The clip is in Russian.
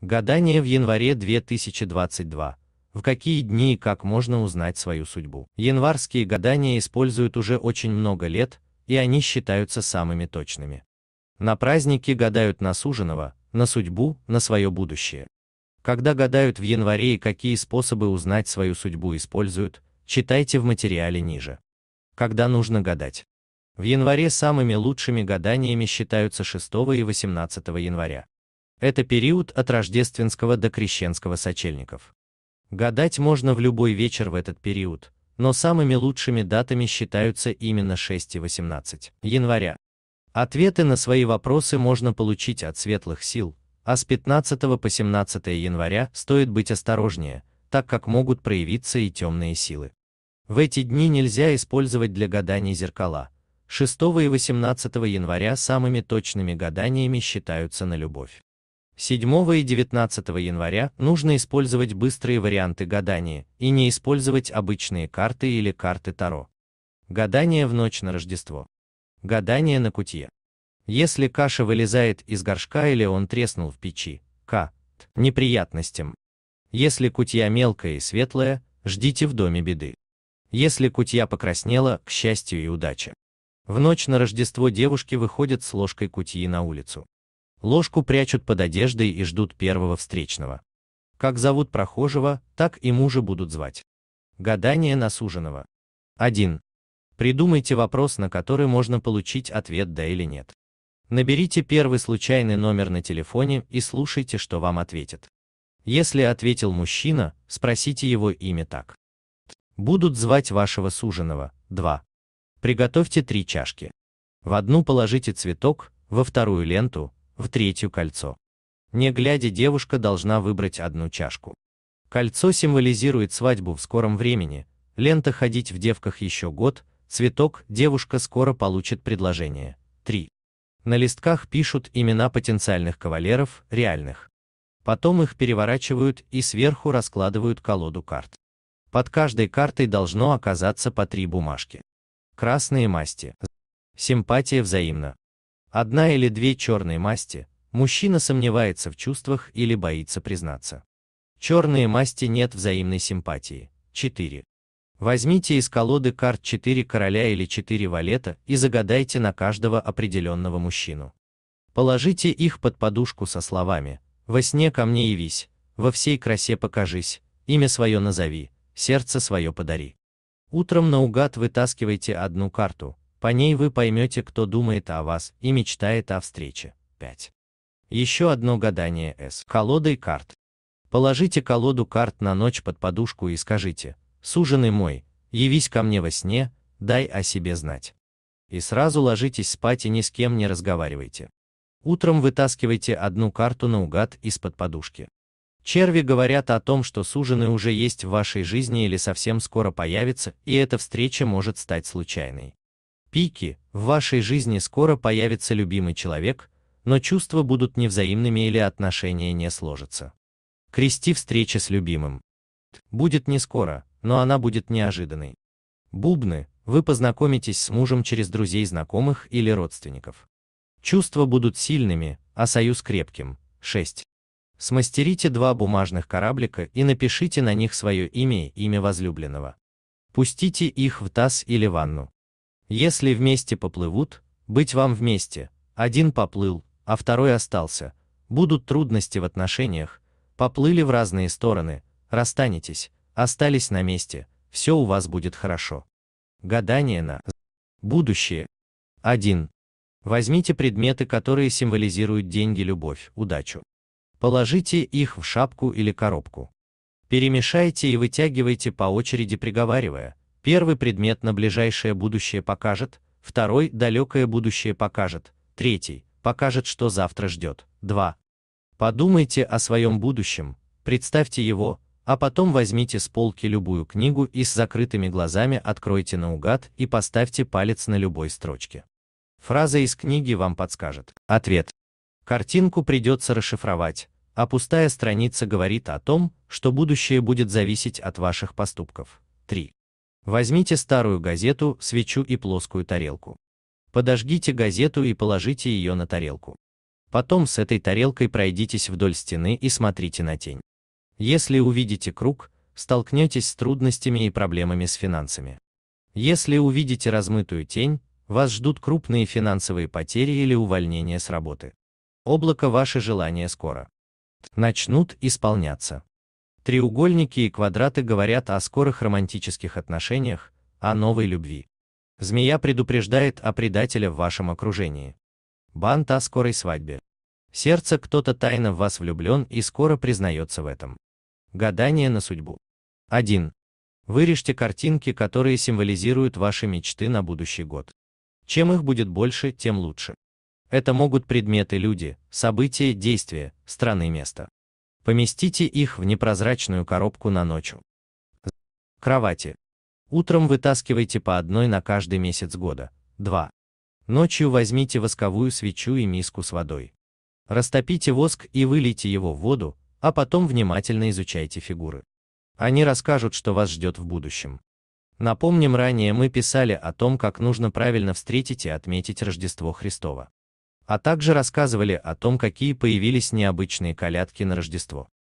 Гадание в январе 2022. В какие дни и как можно узнать свою судьбу? Январские гадания используют уже очень много лет, и они считаются самыми точными. На праздники гадают на суженого, на судьбу, на свое будущее. Когда гадают в январе и какие способы узнать свою судьбу используют, читайте в материале ниже. Когда нужно гадать? В январе самыми лучшими гаданиями считаются 6 и 18 января. Это период от рождественского до крещенского сочельников. Гадать можно в любой вечер в этот период, но самыми лучшими датами считаются именно 6 и 18 января. Ответы на свои вопросы можно получить от светлых сил, а с 15 по 17 января стоит быть осторожнее, так как могут проявиться и темные силы. В эти дни нельзя использовать для гаданий зеркала. 6 и 18 января самыми точными гаданиями считаются на любовь. 7 и 19 января нужно использовать быстрые варианты гадания и не использовать обычные карты или карты Таро. Гадание в ночь на Рождество. Гадание на кутье. Если каша вылезает из горшка или он треснул в печи, к. неприятностям. Если кутья мелкая и светлая, ждите в доме беды. Если кутья покраснела, к счастью и удаче. В ночь на Рождество девушки выходят с ложкой кутьи на улицу. Ложку прячут под одеждой и ждут первого встречного. Как зовут прохожего, так и мужа будут звать. Гадание на суженого. 1. Придумайте вопрос, на который можно получить ответ «да» или «нет». Наберите первый случайный номер на телефоне и слушайте, что вам ответит. Если ответил мужчина, спросите его имя так. Будут звать вашего суженого. 2. Приготовьте три чашки. В одну положите цветок, во вторую ленту, в третью кольцо. Не глядя, девушка должна выбрать одну чашку. Кольцо символизирует свадьбу в скором времени, лента ходить в девках еще год, цветок девушка скоро получит предложение. 3. На листках пишут имена потенциальных кавалеров, реальных. Потом их переворачивают и сверху раскладывают колоду карт. Под каждой картой должно оказаться по три бумажки. Красные масти. Симпатия взаимна одна или две черные масти, мужчина сомневается в чувствах или боится признаться. Черные масти нет взаимной симпатии. 4. Возьмите из колоды карт 4 короля или 4 валета и загадайте на каждого определенного мужчину. Положите их под подушку со словами «Во сне ко мне явись, во всей красе покажись, имя свое назови, сердце свое подари». Утром наугад вытаскивайте одну карту, по ней вы поймете, кто думает о вас и мечтает о встрече. 5. Еще одно гадание С. Колодой карт. Положите колоду карт на ночь под подушку и скажите, «Суженый мой, явись ко мне во сне, дай о себе знать». И сразу ложитесь спать и ни с кем не разговаривайте. Утром вытаскивайте одну карту наугад из-под подушки. Черви говорят о том, что суженый уже есть в вашей жизни или совсем скоро появится, и эта встреча может стать случайной пики, в вашей жизни скоро появится любимый человек, но чувства будут невзаимными или отношения не сложатся. Крести встречи с любимым. Будет не скоро, но она будет неожиданной. Бубны, вы познакомитесь с мужем через друзей знакомых или родственников. Чувства будут сильными, а союз крепким. 6. Смастерите два бумажных кораблика и напишите на них свое имя и имя возлюбленного. Пустите их в таз или ванну. Если вместе поплывут, быть вам вместе, один поплыл, а второй остался, будут трудности в отношениях, поплыли в разные стороны, расстанетесь, остались на месте, все у вас будет хорошо. Гадание на будущее. 1. Возьмите предметы, которые символизируют деньги, любовь, удачу. Положите их в шапку или коробку. Перемешайте и вытягивайте по очереди, приговаривая, Первый предмет на ближайшее будущее покажет, второй – далекое будущее покажет, третий – покажет, что завтра ждет. 2. Подумайте о своем будущем, представьте его, а потом возьмите с полки любую книгу и с закрытыми глазами откройте наугад и поставьте палец на любой строчке. Фраза из книги вам подскажет. Ответ. Картинку придется расшифровать, а пустая страница говорит о том, что будущее будет зависеть от ваших поступков. 3. Возьмите старую газету, свечу и плоскую тарелку. Подожгите газету и положите ее на тарелку. Потом с этой тарелкой пройдитесь вдоль стены и смотрите на тень. Если увидите круг, столкнетесь с трудностями и проблемами с финансами. Если увидите размытую тень, вас ждут крупные финансовые потери или увольнение с работы. Облако ваши желания скоро начнут исполняться. Треугольники и квадраты говорят о скорых романтических отношениях, о новой любви. Змея предупреждает о предателе в вашем окружении. Бант о скорой свадьбе. Сердце кто-то тайно в вас влюблен и скоро признается в этом. Гадание на судьбу. 1. Вырежьте картинки, которые символизируют ваши мечты на будущий год. Чем их будет больше, тем лучше. Это могут предметы люди, события, действия, страны, места. Поместите их в непрозрачную коробку на ночу. Кровати. Утром вытаскивайте по одной на каждый месяц года. 2. Ночью возьмите восковую свечу и миску с водой. Растопите воск и вылейте его в воду, а потом внимательно изучайте фигуры. Они расскажут, что вас ждет в будущем. Напомним, ранее мы писали о том, как нужно правильно встретить и отметить Рождество Христова а также рассказывали о том, какие появились необычные колядки на Рождество.